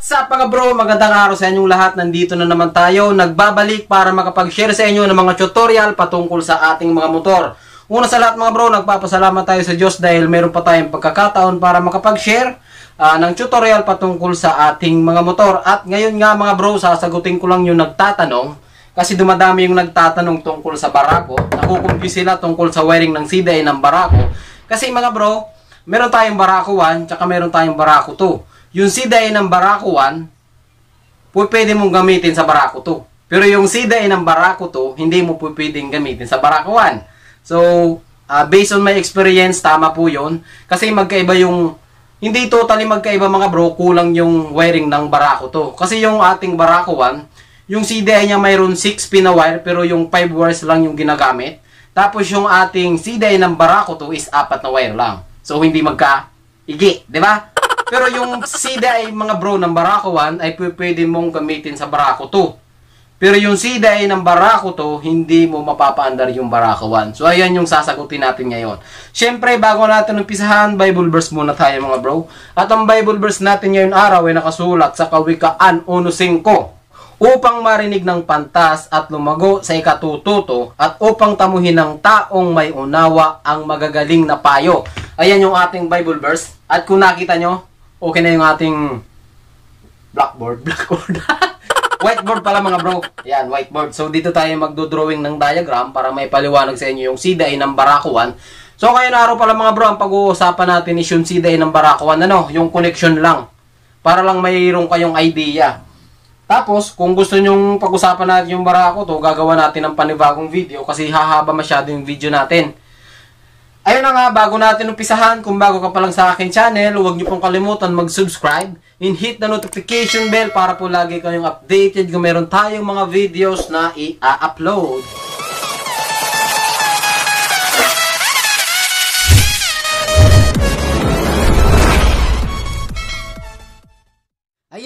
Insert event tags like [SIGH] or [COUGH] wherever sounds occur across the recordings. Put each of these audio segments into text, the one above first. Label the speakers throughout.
Speaker 1: What's up mga bro? Magandang araw sa inyong lahat. Nandito na naman tayo. Nagbabalik para makapag-share sa inyo ng mga tutorial patungkol sa ating mga motor. Una sa lahat mga bro, nagpapasalamat tayo sa Diyos dahil meron pa tayong pagkakataon para makapag-share uh, ng tutorial patungkol sa ating mga motor. At ngayon nga mga bro, sasagutin ko lang yung nagtatanong kasi dumadami yung nagtatanong tungkol sa barako. Nakukumpi sila tungkol sa wiring ng CDI ng barako. Kasi mga bro, meron tayong barako 1 tsaka meron tayong barako 2 yung SIDA ng Barako 1, pwede mong gamitin sa Barako 2. Pero yung SIDA ng Barako 2, hindi mo pwedeng gamitin sa Barako 1. So, uh, based on my experience, tama po yon Kasi magkaiba yung, hindi totally magkaiba mga bro, kulang yung wiring ng Barako 2. Kasi yung ating Barako 1, yung CDI niya mayroon 6 pin wire, pero yung 5 wires lang yung ginagamit. Tapos yung ating CDI ng Barako 2 is apat na wire lang. So, hindi magka-igi, di ba? Pero yung sida ay mga bro ng Barako 1 ay pwede mong gamitin sa Barako 2. Pero yung sida ay ng Barako 2, hindi mo mapapaandar yung Barako 1. So ayan yung sasagutin natin ngayon. Siyempre, bago natin umpisahan, Bible verse muna tayo mga bro. At ang Bible verse natin ngayon araw ay nakasulat sa Kawikaan 1.5 upang marinig ng pantas at lumago sa ikatututo at upang tamuhin ng taong may unawa ang magagaling na payo. Ayan yung ating Bible verse. At kung nakita nyo, okay na yung ating blackboard. [LAUGHS] Blackboard. whiteboard pala mga bro. Yan, whiteboard. So dito tayo magdo-drawing ng diagram para may paliwanag sa inyo yung sida ng barakuan. So ngayon araw pala mga bro, ang pag-uusapan natin is yung sida ng barakuan. Ano, yung connection lang. Para lang mayroon kayong idea. Tapos, kung gusto nyong pag-usapan natin yung barako to, gagawa natin ng panibagong video kasi hahaba masyado yung video natin. Ayun na nga, bago natin umpisahan, kung bago ka pa lang sa akin channel, huwag niyo pong kalimutan mag-subscribe and hit the notification bell para po lagi kayong updated kung meron tayong mga videos na i-upload.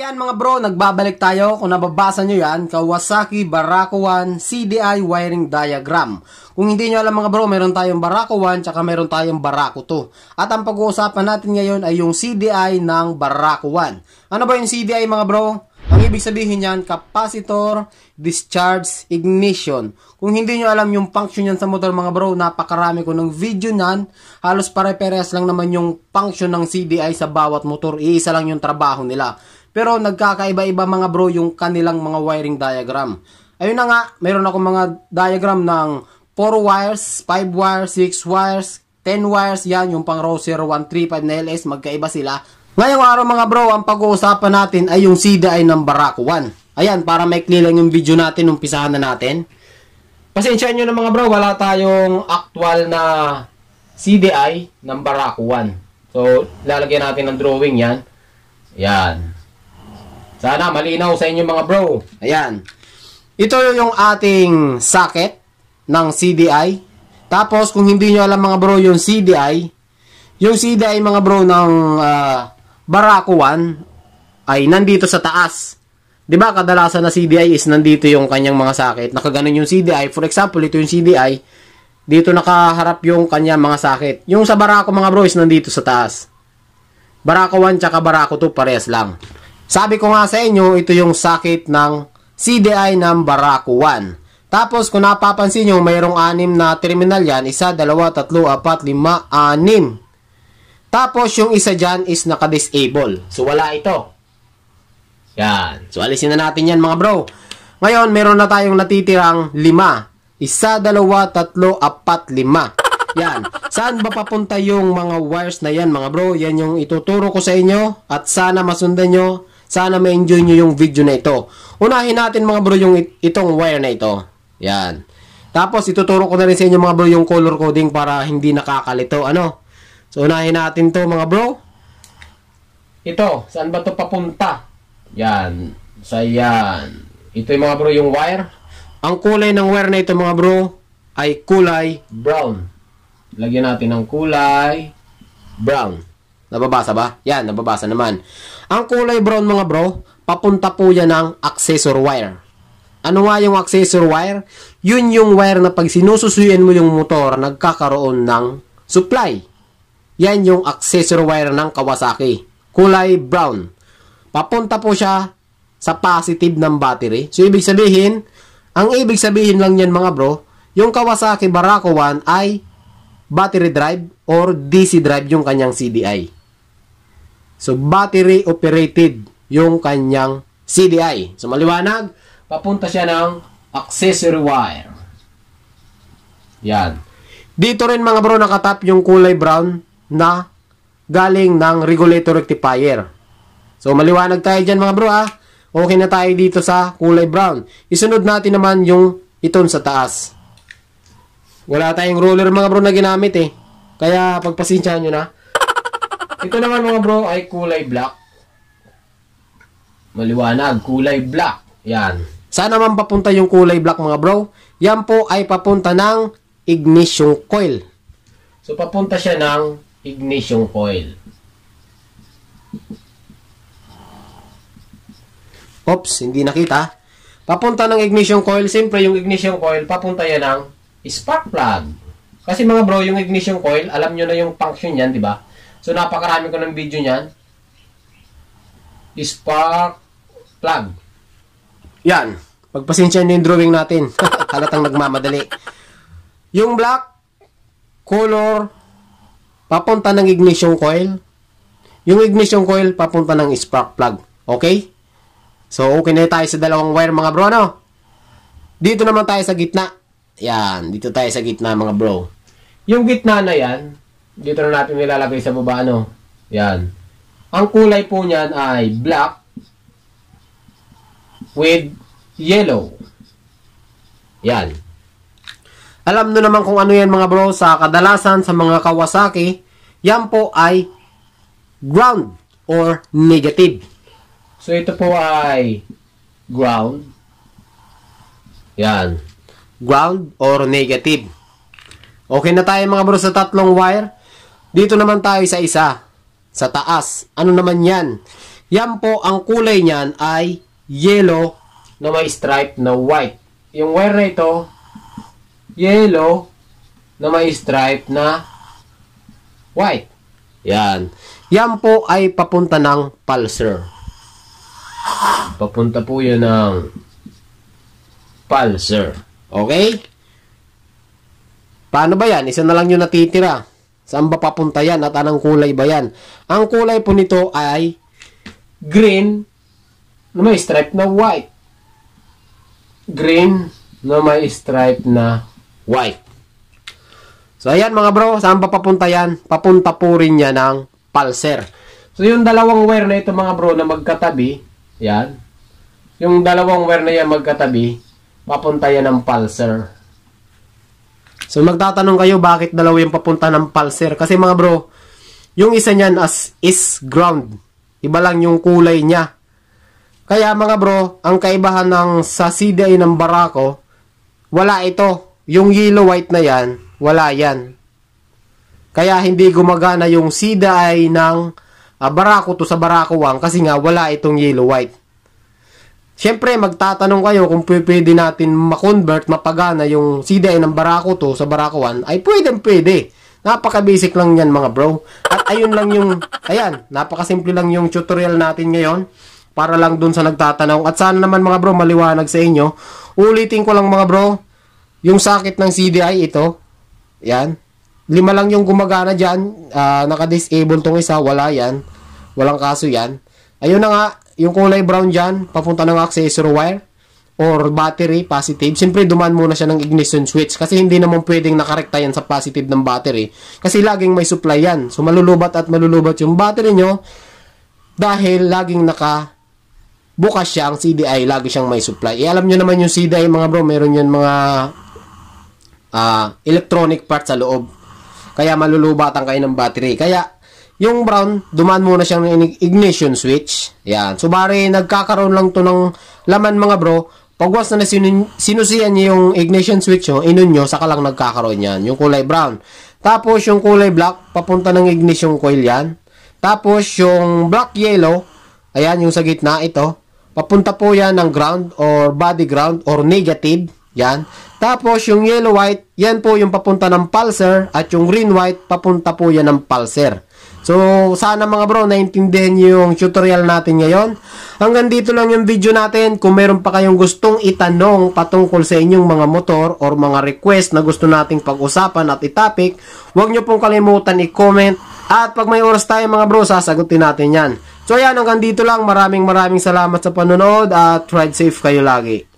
Speaker 1: Ayan mga bro, nagbabalik tayo kung nababasa nyo yan, Kawasaki Barako 1 CDI wiring diagram. Kung hindi nyo alam mga bro, meron tayong Barako 1 tsaka meron tayong Barako 2. At ang pag-uusapan natin ngayon ay yung CDI ng Barako 1. Ano ba yung CDI mga bro? Ang ibig sabihin niyan, capacitor, discharge, ignition. Kung hindi nyo alam yung function niyan sa motor mga bro, napakarami ko ng video niyan. Halos pare-parehas lang naman yung function ng CDI sa bawat motor. Iisa lang yung trabaho nila. Pero nagkakaiba-iba mga bro yung kanilang mga wiring diagram. Ayun na nga, mayroon ako mga diagram ng 4 wires, 5 wires, 6 wires, 10 wires. Yan yung pang row 0135 na LS. Magkaiba sila. Ngayong araw mga bro, ang pag-uusapan natin ay yung CDI ng ng 1. Ayan, para may lang yung video natin, umpisahan na natin. Pasensya nyo na mga bro, wala tayong actual na CDI ng 1. So, lalagyan natin ng drawing yan. Yan. Sana malinaw sa inyong mga bro. Ayan. Ito yung ating socket ng CDI. Tapos kung hindi nyo alam mga bro yung CDI, yung CDI mga bro ng uh, ah, Barako 1 ay nandito sa taas. 'Di ba kadalasan na CDI is nandito yung kanyang mga socket. Nakaganon yung CDI. For example, ito yung CDI. Dito nakaharap yung kanyang mga socket. Yung sa Barako mga bro is nandito sa taas. Barako 1 tsaka Barako 2 parehas lang. Sabi ko nga sa inyo, ito yung sakit ng CDI ng Barako 1. Tapos kung napapansin nyo, mayroong anim na terminal yan. Isa, dalawa, tatlo, apat, lima, anim. Tapos yung isa dyan is naka-disable. So wala ito. Yan. So alisin na natin yan mga bro. Ngayon, meron na tayong natitirang lima. Isa, dalawa, tatlo, apat, lima. Yan. Saan ba papunta yung mga wires na yan mga bro? Yan yung ituturo ko sa inyo at sana masundan nyo sana ma-enjoy nyo yung video na ito. Unahin natin mga bro yung itong wire na ito. Yan. Tapos ituturo ko na rin sa inyo mga bro yung color coding para hindi nakakalito. Ano? So unahin natin to mga bro. Ito, saan ba to papunta? Yan. Sa yan. Ito yung mga bro yung wire. Ang kulay ng wire na ito mga bro ay kulay brown. Lagyan natin ng kulay brown. Nababasa ba? Yan, nababasa naman. Ang kulay brown mga bro, papunta po yan ng accessor wire. Ano nga yung accessor wire? Yun yung wire na pag sinususuyan mo yung motor, nagkakaroon ng supply. Yan yung accessor wire ng Kawasaki. Kulay brown. Papunta po siya sa positive ng battery. So, ibig sabihin, ang ibig sabihin lang yan mga bro, yung Kawasaki Barako 1 ay battery drive or DC drive yung kanyang CDI. So, battery operated yung kanyang CDI. So, maliwanag, papunta siya ng accessory wire. Yan. Dito rin mga bro, nakatap yung kulay brown na galing ng regulator rectifier. So, maliwanag tayo dyan mga bro ha. Okay na tayo dito sa kulay brown. Isunod natin naman yung iton sa taas. Wala tayong ruler mga bro na ginamit eh. Kaya pagpasensyahan nyo na. Ito naman mga bro ay kulay black. Maliwanag, kulay black. Yan. Saan naman papunta yung kulay black mga bro. Yan po ay papunta ng ignition coil. So papunta siya ng ignition coil. Oops, hindi nakita. Papunta ng ignition coil. Siyempre, yung ignition coil, papunta yan ng spark plug. Kasi mga bro, yung ignition coil, alam nyo na yung function yan, di ba? So, napakarami ko ng video niyan. Spark plug. Yan. Pagpasensya na yung drawing natin. [LAUGHS] Halatang nagmamadali. Yung black color papunta ng ignition coil. Yung ignition coil papunta ng spark plug. Okay? So, okay na tayo sa dalawang wire mga bro, no? Dito naman tayo sa gitna. Yan, dito tayo sa gitna mga bro. Yung gitna na yan, dito na natin nilalagay sa baba, ano? Yan. Ang kulay po niyan ay black with yellow. Yan. Alam nyo naman kung ano yan mga bro, sa kadalasan sa mga Kawasaki, yan po ay ground or negative. So ito po ay ground. Yan. Ground or negative. Okay na tayo mga bro sa tatlong wire. Dito naman tayo sa isa, sa taas. Ano naman yan? Yan po, ang kulay niyan ay yellow na may stripe na white. Yung wire na ito, yellow na may stripe na white. Yan. Yan po ay papunta ng pulser. Papunta po yan ng pulser. Okay? Paano ba yan? Isa na lang yung natitira. Saan ba papunta yan at anong kulay ba yan? Ang kulay po nito ay green na may stripe na white. Green na may stripe na white. So ayan mga bro, saan ba papunta yan? Papunta po rin yan ng pulser. So yung dalawang wire na ito mga bro na magkatabi, yan. Yung dalawang wire na yan magkatabi, papunta yan ng pulser. So magtatanong kayo bakit dalawa yung papunta ng pulser. kasi mga bro, yung isa niyan as is ground. Iba lang yung kulay niya. Kaya mga bro, ang kaibahan ng sa CDI ng Barako, wala ito. Yung yellow white na yan, wala yan. Kaya hindi gumagana yung CDI ng uh, Barako to sa Barako 1 kasi nga wala itong yellow white. Siyempre, magtatanong kayo kung pwede natin makonvert, mapagana yung CDI ng Barako to sa Barako 1, ay pwede, pwede. Napaka-basic lang yan mga bro. At ayun lang yung, ayan, napakasimple lang yung tutorial natin ngayon para lang dun sa nagtatanong. At sana naman mga bro, maliwanag sa inyo. Ulitin ko lang mga bro, yung sakit ng CDI ito, yan, lima lang yung gumagana dyan, uh, naka-disable tong isa, wala yan, walang kaso yan. Ayun na nga, yung kulay brown dyan, papunta ng accessory wire or battery, positive, siyempre duman muna siya ng ignition switch kasi hindi naman pwedeng nakarekta yan sa positive ng battery kasi laging may supply yan. So, malulubat at malulubat yung battery nyo dahil laging naka bukas siya ang CDI, lagi siyang may supply. E, alam nyo naman yung CDI mga bro, meron yun mga uh, electronic parts sa loob. Kaya malulubatan kayo ng battery. Kaya yung brown, duman muna siyang ignition switch. Yan. So, bari, nagkakaroon lang to ng laman mga bro. Pagwas once na sinusiyan niyo yung ignition switch nyo, oh, inun nyo, saka lang nagkakaroon yan. Yung kulay brown. Tapos, yung kulay black, papunta ng ignition coil yan. Tapos, yung black yellow, ayan, yung sa gitna, ito, papunta po yan ng ground or body ground or negative. Yan. Tapos yung yellow white, yan po yung papunta ng pulser at yung green white papunta po yan ng pulser. So sana mga bro naintindihan niyo yung tutorial natin ngayon. Hanggang dito lang yung video natin. Kung meron pa kayong gustong itanong patungkol sa inyong mga motor or mga request na gusto nating pag-usapan at itopic, huwag niyo pong kalimutan i-comment at pag may oras tayo mga bro, sasagutin natin yan. So ayan, hanggang dito lang. Maraming maraming salamat sa panonood at ride safe kayo lagi.